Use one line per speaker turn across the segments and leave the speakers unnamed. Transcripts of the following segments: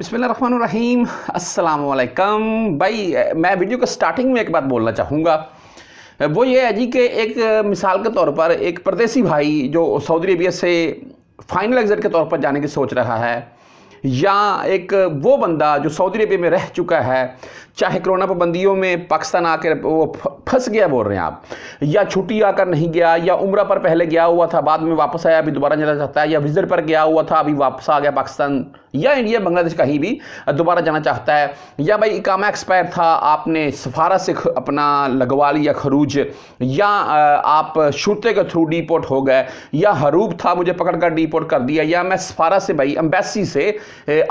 बिसमीम असलकम भाई मैं वीडियो के स्टार्टिंग में एक बात बोलना चाहूँगा वो ये है जी कि एक मिसाल के तौर पर एक परदेसी भाई जो सऊदी अरबिया से फाइनल एग्ज़िट के तौर पर जाने की सोच रहा है या एक वो बंदा जो सऊदी अरबिया में रह चुका है चाहे कोरोना पाबंदियों में पाकिस्तान आकर वो फंस गया बोल रहे हैं आप या छुट्टी आकर नहीं गया या उम्र पर पहले गया हुआ था बाद में वापस आया अभी दोबारा जाना चाहता है या विजिट पर गया हुआ था अभी वापस आ गया पाकिस्तान या इंडिया बांग्लादेश कहीं भी दोबारा जाना चाहता है या भाई इकामा एक्सपायर था आपने सफारा से अपना लगवा लिया खरूज या आप शुरते के थ्रू डिपोर्ट हो गए या हरूब था मुझे पकड़ कर कर दिया या मैं सफारा से भाई अम्बेसी से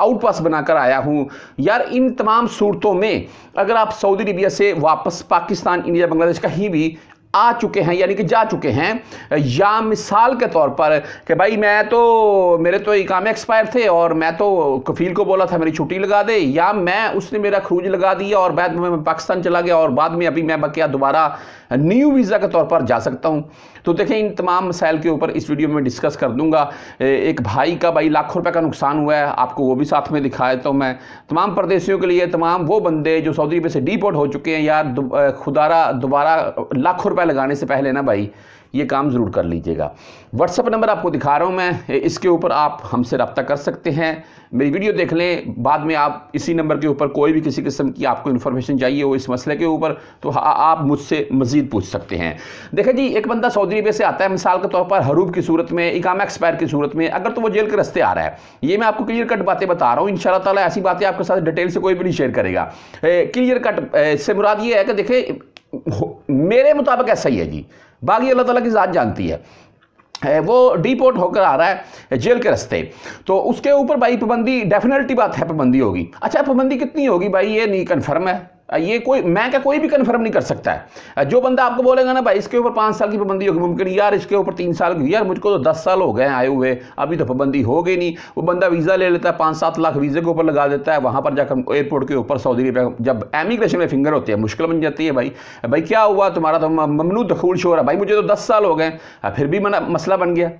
आउट पास बनाकर आया हूँ यार इन तमाम सूरतों में अगर आप सऊदी अरबिया से वापस पाकिस्तान इंडिया बांग्लादेश कहीं भी आ चुके हैं यानी कि जा चुके हैं या मिसाल के तौर पर कि भाई मैं तो मेरे तो काम एक्सपायर थे और मैं तो कफील को बोला था मेरी छुट्टी लगा दे या मैं उसने मेरा खरूज लगा दिया और बाद में मैं पाकिस्तान चला गया और बाद में अभी मैं बकिया दोबारा न्यू वीज़ा के तौर पर जा सकता हूँ तो देखें इन तमाम मसाइल के ऊपर इस वीडियो में डिस्कस कर दूंगा एक भाई का भाई लाखों रुपये का नुकसान हुआ है आपको वो भी साथ में दिखा देता तो हूँ मैं तमाम परदेशियों के लिए तमाम वो बंदे जो सऊदी अरब से डिपोर्ट हो चुके हैं यार खुदारा दोबारा लाखों रुपये लगाने से पहले ना भाई ये काम ज़रूर कर लीजिएगा व्हाट्सअप नंबर आपको दिखा रहा हूँ मैं इसके ऊपर आप हमसे रब्ता कर सकते हैं मेरी वीडियो देख लें बाद में आप इसी नंबर के ऊपर कोई भी किसी किस्म की आपको इन्फॉर्मेशन चाहिए हो इस मसले के ऊपर तो आप मुझसे मज़ीद पूछ सकते हैं देखा जी एक बंदा सऊदी अरबिया से आता है मिसाल के तौर पर हरूब की सूरत में इकाम एक्सपायर की सूरत में अगर तो वो जेल के रस्ते आ रहा है ये मैं आपको क्लियर कट बातें बता रहा हूँ इन ताला ऐसी बातें आपके साथ डिटेल से कोई भी नहीं शेयर करेगा क्लियर कट से मुराद ये है कि देखे मेरे मुताबिक ऐसा ही है जी बाकी अल्लाह ताला की ज़ात जानती है वो डिपोर्ट होकर आ रहा है जेल के रास्ते तो उसके ऊपर भाई पाबंदी डेफिनेटली बात है पाबंदी होगी अच्छा पाबंदी कितनी होगी भाई ये नहीं कन्फर्म है ये कोई मैं क्या कोई भी कन्फर्म नहीं कर सकता है जो बंदा आपको बोलेगा ना भाई इसके ऊपर पाँच साल की पाबंदी होगी मुमकिन यार इसके ऊपर तीन साल की यार मुझको तो दस साल हो गए आए हुए अभी तो पाबंदी हो गई नहीं वो बंदा वीज़ा ले लेता है पाँच सात लाख वीज़े के ऊपर लगा देता है वहाँ पर जाकर एयरपोर्ट के ऊपर सऊदी अरबिया जब एमिग्रेशन में फिंगर होती है मुश्किल बन जाती है भाई भाई क्या हुआ तुम्हारा तो ममनू दखूल तो शोर है भाई मुझे तो दस साल हो गए फिर भी मसला बन गया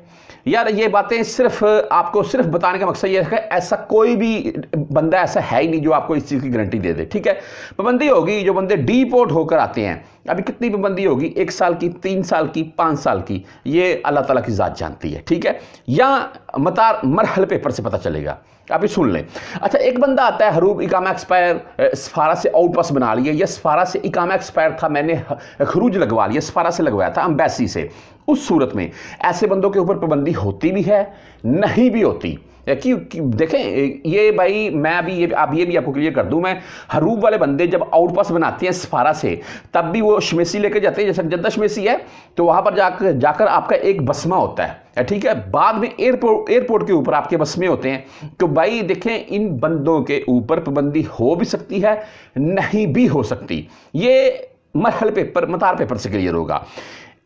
यार ये बातें सिर्फ आपको सिर्फ बताने का मकसद ये है ऐसा कोई भी बंदा ऐसा है ही नहीं जो आपको इस चीज़ की गारंटी दे दे ठीक है पाबंदी पाबंदी होगी जो बंदे डीपोर्ट होकर आते हैं अभी कितनी पाबंदी होगी एक साल की तीन साल की पाँच साल की ये अल्लाह ताला की ज़ात जानती है ठीक है या मतार मरहल पेपर से पता चलेगा आप ये सुन लें अच्छा एक बंदा आता है हरूब इकामा एक्सपायर सफारा से आउट पास बना लिया या सफारा से इकामा एक्सपायर था मैंने खरूज लगवा लिया सफारा से लगवाया था अम्बेसी से उस सूरत में ऐसे बंदों के ऊपर पाबंदी होती भी है नहीं भी होती कि, देखें ये भाई मैं अभी ये अब ये भी आपको क्लियर कर दूं मैं हरूब वाले बंदे जब पास बनाते हैं सफारा से तब भी वो शमेसी लेके जाते हैं जैसे जद्दा शमेसी है तो वहाँ पर जाकर जाकर आपका एक बसमा होता है ठीक है बाद में एयरपोर्ट एयरपोर्ट के ऊपर आपके बस में होते हैं तो भाई देखें इन बंदों के ऊपर पाबंदी हो भी सकती है नहीं भी हो सकती ये मरहल पेपर मतार पेपर से क्लियर होगा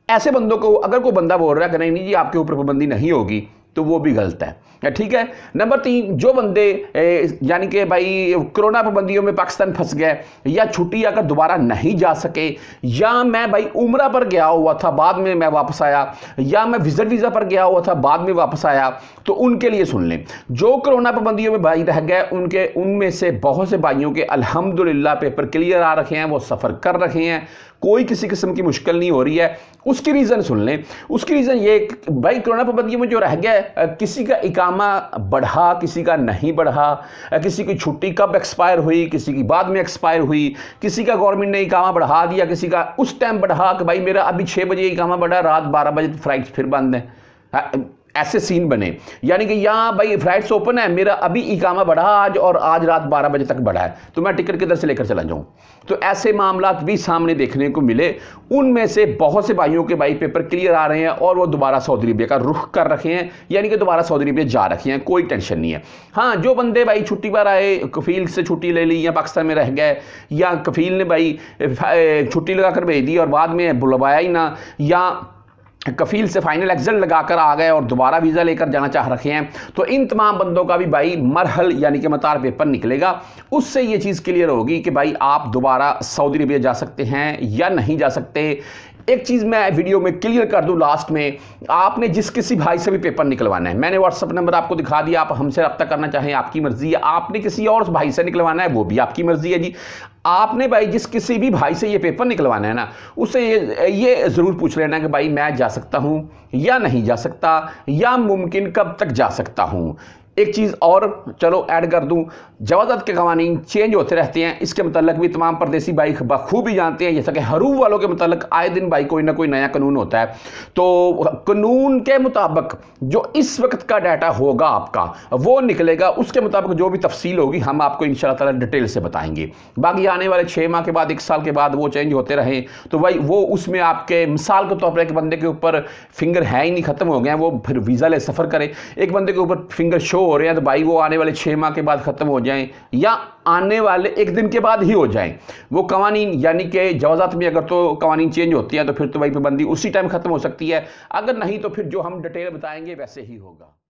ऐसे बंदों को अगर कोई बंदा बोल रहा है कि नहीं जी आपके ऊपर पाबंदी नहीं होगी तो वो भी गलत है ठीक है नंबर तीन जो बंदे यानी कि भाई कोरोना पाबंदियों में पाकिस्तान फंस गए या छुट्टी आकर दोबारा नहीं जा सके या मैं भाई उम्र पर गया हुआ था बाद में मैं वापस आया या मैं विजिट वीज़ा पर गया हुआ था बाद में वापस आया तो उनके लिए सुन लें जो कोरोना पाबंदियों में भाई रह गए उनके उनमें से बहुत से भाइयों के अलहमदुल्ला पेपर क्लियर आ रखे हैं वो सफ़र कर रखे हैं कोई किसी किस्म की मुश्किल नहीं हो रही है उसकी रीज़न सुन लें उसकी रीज़न ये भाई कोरोना पाबंदी में जो रह गया किसी का इकामा बढ़ा किसी का नहीं बढ़ा किसी की छुट्टी कब एक्सपायर हुई किसी की बाद में एक्सपायर हुई किसी का गवर्नमेंट ने इकामा बढ़ा दिया किसी का उस टाइम बढ़ा कि भाई मेरा अभी छः बजे इकामा बढ़ा रात बारह बजे फ्लाइट तो फिर बंद है ऐसे सीन बने यानी कि यहाँ भाई फ्लाइट्स ओपन है मेरा अभी इकामा बढ़ा आज और आज रात 12 बजे तक बढ़ा है तो मैं टिकट किधर से लेकर चला जाऊँ तो ऐसे मामला भी सामने देखने को मिले उनमें से बहुत से भाइयों के भाई पेपर क्लियर आ रहे हैं और वो दोबारा सऊदी अरबिया का रुख कर रखे हैं यानी कि दोबारा सऊदी अरबिया जा रखे हैं कोई टेंशन नहीं है हाँ जो बंदे भाई छुट्टी पर आए कफील से छुट्टी ले ली या पाकिस्तान में रह गए या कफील ने भाई छुट्टी लगा कर भेज दी और बाद में बुलवाया ही ना या कफील से फाइनल एग्जल लगाकर आ गए और दोबारा वीज़ा लेकर जाना चाह रखे हैं तो इन तमाम बंदों का भी भाई मरहल यानी कि मतार पेपर निकलेगा उससे ये चीज़ क्लियर होगी कि भाई आप दोबारा सऊदी अरबिया जा सकते हैं या नहीं जा सकते एक चीज़ मैं वीडियो में क्लियर कर दूं लास्ट में आपने जिस किसी भाई से भी पेपर निकलवाना है मैंने व्हाट्सअप नंबर आपको दिखा दिया आप हमसे रब्ता करना चाहें आपकी मर्ज़ी है आपने किसी और भाई से निकलवाना है वो भी आपकी मर्ज़ी है जी आपने भाई जिस किसी भी भाई से ये पेपर निकलवाना है ना उसे ये ये ज़रूर पूछ लेना कि भाई मैं जा सकता हूँ या नहीं जा सकता या मुमकिन कब तक जा सकता हूँ एक चीज़ और चलो ऐड कर दूं जवादत के कवानीन चेंज होते रहते हैं इसके मतलब भी तमाम परदेसी बाइक बखूबी जानते हैं जैसा कि हरू वालों के मतलब आए दिन बाइक कोई ना कोई नया कानून होता है तो कानून के मुताबिक जो इस वक्त का डाटा होगा आपका वो निकलेगा उसके मुताबिक जो भी तफसील होगी हम आपको इन शाला डिटेल से बताएंगे बाकी आने वाले छः माह के बाद एक साल के बाद वो चेंज होते रहे तो भाई वो उसमें आपके मिसाल के तौर पर एक बंदे के ऊपर फिंगर है ही नहीं ख़त्म हो गए वो फिर वीज़ा ले सफ़र करें एक बंदे के ऊपर फिंगर शो हो रहे हैं तो भाई वो आने वाले छः माह के बाद ख़त्म हो जाएं या आने वाले एक दिन के बाद ही हो जाएं वो कवानीन यानी कि जवाजात में अगर तो कवानी चेंज होती है तो फिर तो भाई पाबंदी उसी टाइम ख़त्म हो सकती है अगर नहीं तो फिर जो हम डिटेल बताएंगे वैसे ही होगा